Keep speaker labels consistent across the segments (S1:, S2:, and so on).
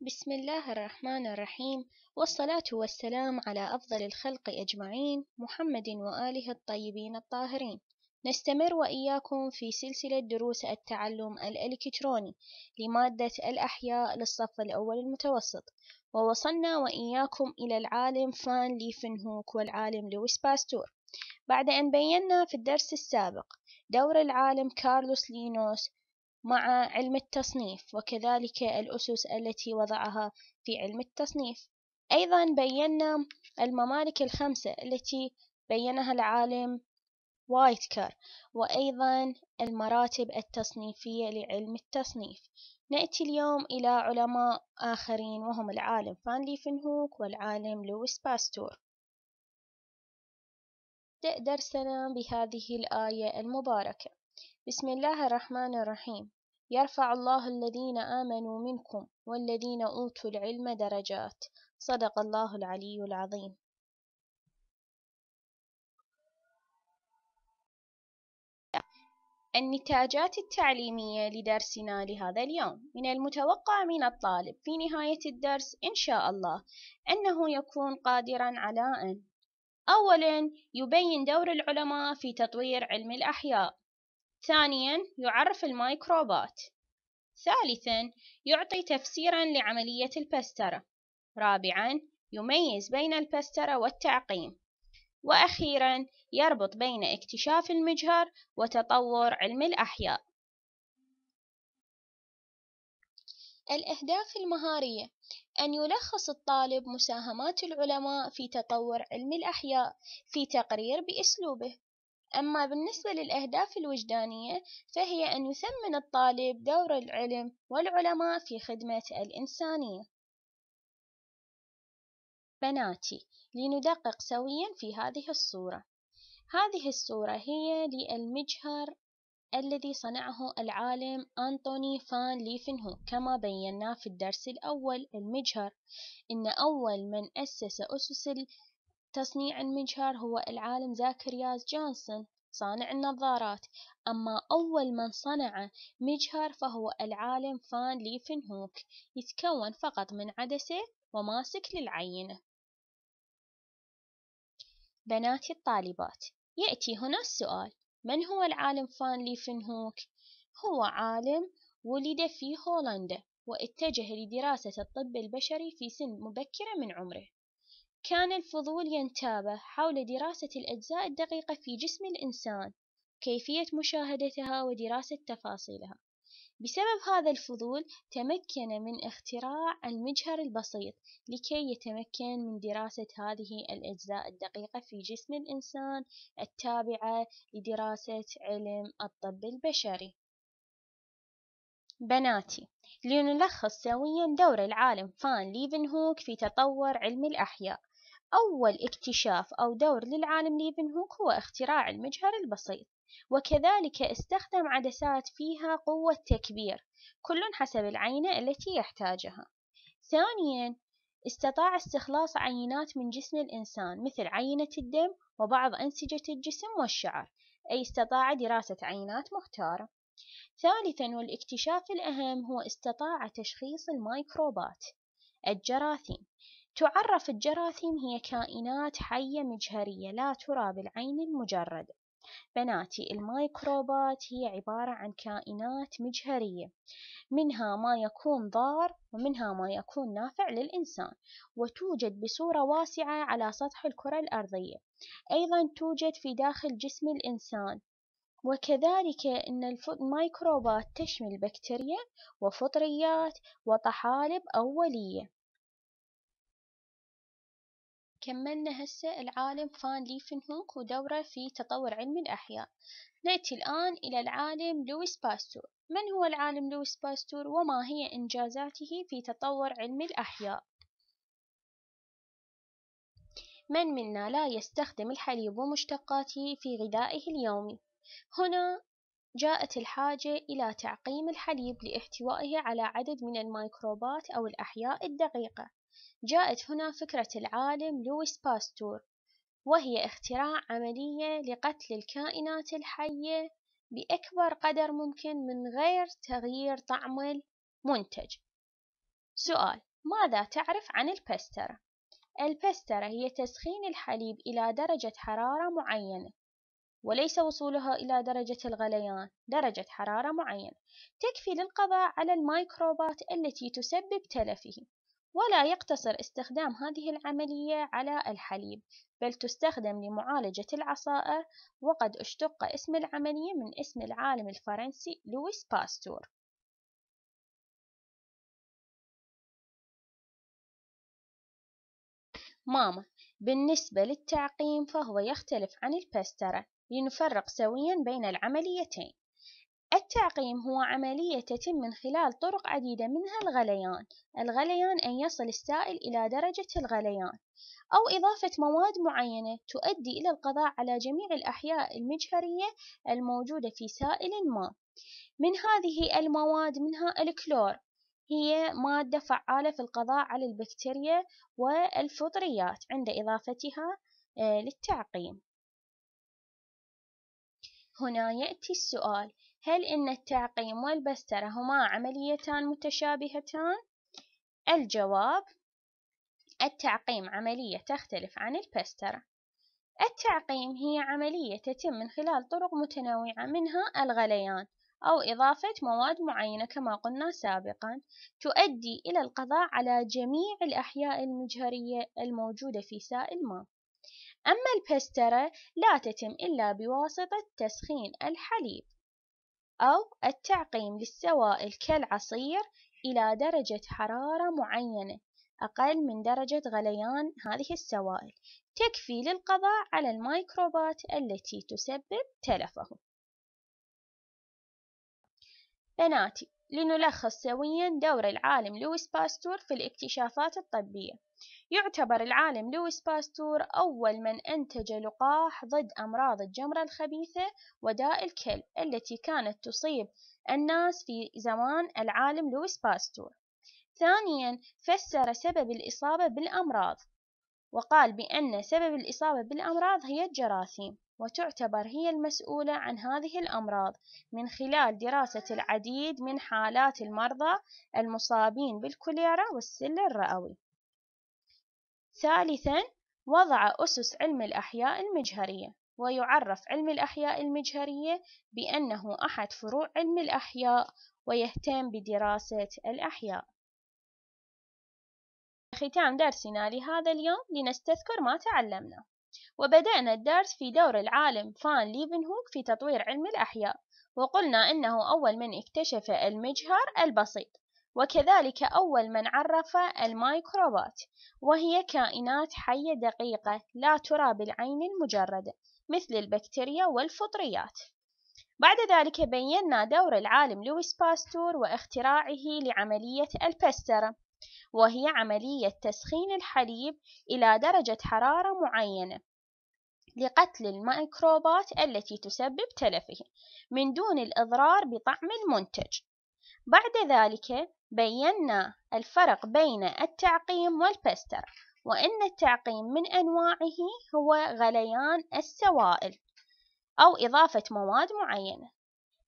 S1: بسم الله الرحمن الرحيم والصلاة والسلام على أفضل الخلق أجمعين محمد وآله الطيبين الطاهرين نستمر وإياكم في سلسلة دروس التعلم الإلكتروني لمادة الأحياء للصف الأول المتوسط ووصلنا وإياكم إلى العالم فان ليفنهوك والعالم لويس باستور بعد أن بينا في الدرس السابق دور العالم كارلوس لينوس مع علم التصنيف وكذلك الأسس التي وضعها في علم التصنيف أيضا بينا الممالك الخمسة التي بينها العالم وايتكر وأيضا المراتب التصنيفية لعلم التصنيف نأتي اليوم إلى علماء آخرين وهم العالم فان ليفنهوك والعالم لويس باستور درسنا بهذه الآية المباركة بسم الله الرحمن الرحيم يرفع الله الذين آمنوا منكم والذين أوتوا العلم درجات صدق الله العلي العظيم النتاجات التعليمية لدرسنا لهذا اليوم من المتوقع من الطالب في نهاية الدرس إن شاء الله أنه يكون قادرا على أن أولا يبين دور العلماء في تطوير علم الأحياء ثانيا يعرف الميكروبات ثالثا يعطي تفسيرا لعملية البسترة رابعا يميز بين البسترة والتعقيم وأخيرا يربط بين اكتشاف المجهر وتطور علم الأحياء الأهداف المهارية أن يلخص الطالب مساهمات العلماء في تطور علم الأحياء في تقرير بأسلوبه أما بالنسبة للأهداف الوجدانية فهي أن يثمن الطالب دور العلم والعلماء في خدمة الإنسانية. بناتي لندقق سويا في هذه الصورة. هذه الصورة هي للمجهر الذي صنعه العالم أنطوني فان ليفنهو كما بينا في الدرس الأول المجهر إن أول من أسس أسس تصنيع المجهر هو العالم زاكرياس جانسون صانع النظارات أما أول من صنع مجهر فهو العالم فان ليفن هوك يتكون فقط من عدسة وماسك للعينة بناتي الطالبات يأتي هنا السؤال من هو العالم فان ليفن هوك؟ هو عالم ولد في هولندا واتجه لدراسة الطب البشري في سن مبكرة من عمره كان الفضول ينتابه حول دراسة الأجزاء الدقيقة في جسم الإنسان وكيفية مشاهدتها ودراسة تفاصيلها بسبب هذا الفضول تمكن من اختراع المجهر البسيط لكي يتمكن من دراسة هذه الأجزاء الدقيقة في جسم الإنسان التابعة لدراسة علم الطب البشري بناتي لنلخص سويا دور العالم فان ليفنهوك في تطور علم الأحياء أول اكتشاف أو دور للعالم ليفن هوك هو اختراع المجهر البسيط وكذلك استخدم عدسات فيها قوة تكبير كل حسب العينة التي يحتاجها ثانيا استطاع استخلاص عينات من جسم الإنسان مثل عينة الدم وبعض أنسجة الجسم والشعر أي استطاع دراسة عينات مختارة ثالثا والاكتشاف الأهم هو استطاع تشخيص الميكروبات الجراثيم تعرف الجراثيم هي كائنات حية مجهرية لا ترى بالعين المجردة بناتي الميكروبات هي عبارة عن كائنات مجهرية منها ما يكون ضار ومنها ما يكون نافع للإنسان وتوجد بصورة واسعة على سطح الكرة الأرضية أيضا توجد في داخل جسم الإنسان وكذلك أن الميكروبات تشمل بكتيريا وفطريات وطحالب أولية كملنا هسه العالم فان ليفنهوك ودوره في تطور علم الأحياء نأتي الآن إلى العالم لويس باستور من هو العالم لويس باستور وما هي إنجازاته في تطور علم الأحياء من منا لا يستخدم الحليب ومشتقاته في غذائه اليومي هنا جاءت الحاجة إلى تعقيم الحليب لاحتوائه على عدد من الميكروبات أو الأحياء الدقيقة جاءت هنا فكرة العالم لويس باستور وهي اختراع عملية لقتل الكائنات الحية بأكبر قدر ممكن من غير تغيير طعم المنتج سؤال ماذا تعرف عن البسترة؟ البسترة هي تسخين الحليب إلى درجة حرارة معينة وليس وصولها إلى درجة الغليان درجة حرارة معينة تكفي للقضاء على الميكروبات التي تسبب تلفه ولا يقتصر استخدام هذه العملية على الحليب بل تستخدم لمعالجة العصائر وقد اشتق اسم العملية من اسم العالم الفرنسي لويس باستور ماما بالنسبة للتعقيم فهو يختلف عن البسترة لنفرق سويا بين العمليتين التعقيم هو عملية تتم من خلال طرق عديدة منها الغليان الغليان أن يصل السائل إلى درجة الغليان أو إضافة مواد معينة تؤدي إلى القضاء على جميع الأحياء المجهرية الموجودة في سائل ما من هذه المواد منها الكلور هي مادة فعالة في القضاء على البكتيريا والفطريات عند إضافتها آه، للتعقيم هنا يأتي السؤال هل إن التعقيم والبسترة هما عمليتان متشابهتان؟ الجواب التعقيم عملية تختلف عن البسترة التعقيم هي عملية تتم من خلال طرق متنوعة منها الغليان أو إضافة مواد معينة كما قلنا سابقا تؤدي إلى القضاء على جميع الأحياء المجهرية الموجودة في سائل ما أما البسترة لا تتم إلا بواسطة تسخين الحليب أو التعقيم للسوائل كالعصير إلى درجة حرارة معينة أقل من درجة غليان هذه السوائل تكفي للقضاء على الميكروبات التي تسبب تلفه بناتي لنلخص سويا دور العالم لويس باستور في الاكتشافات الطبية يعتبر العالم لويس باستور أول من أنتج لقاح ضد أمراض الجمرة الخبيثة وداء الكلب التي كانت تصيب الناس في زمان العالم لويس باستور ثانيا فسر سبب الإصابة بالأمراض وقال بأن سبب الإصابة بالأمراض هي الجراثيم وتعتبر هي المسؤولة عن هذه الأمراض من خلال دراسة العديد من حالات المرضى المصابين بالكوليرا والسل الرئوي ثالثا وضع أسس علم الأحياء المجهرية ويعرف علم الأحياء المجهرية بأنه أحد فروع علم الأحياء ويهتم بدراسة الأحياء ختام درسنا لهذا اليوم لنستذكر ما تعلمنا وبدأنا الدرس في دور العالم فان ليفنهوك في تطوير علم الأحياء وقلنا إنه أول من اكتشف المجهر البسيط وكذلك أول من عرف الميكروبات وهي كائنات حية دقيقة لا ترى بالعين المجردة مثل البكتيريا والفطريات بعد ذلك بينا دور العالم لويس باستور واختراعه لعملية البسترة وهي عملية تسخين الحليب إلى درجة حرارة معينة لقتل الميكروبات التي تسبب تلفه من دون الإضرار بطعم المنتج بعد ذلك بينا الفرق بين التعقيم والبستر وأن التعقيم من أنواعه هو غليان السوائل أو إضافة مواد معينة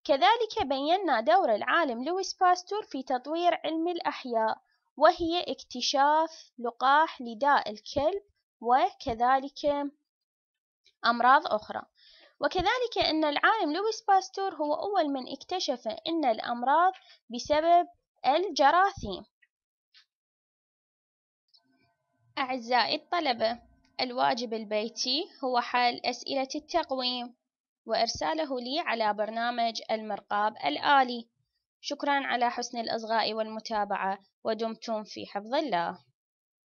S1: كذلك بينا دور العالم لويس باستور في تطوير علم الأحياء وهي اكتشاف لقاح لداء الكلب وكذلك أمراض أخرى وكذلك أن العالم لويس باستور هو أول من اكتشف أن الأمراض بسبب الجراثيم أعزائي الطلبة الواجب البيتي هو حل أسئلة التقويم وإرساله لي على برنامج المرقاب الآلي شكرا على حسن الإصغاء والمتابعة ودمتم في حفظ الله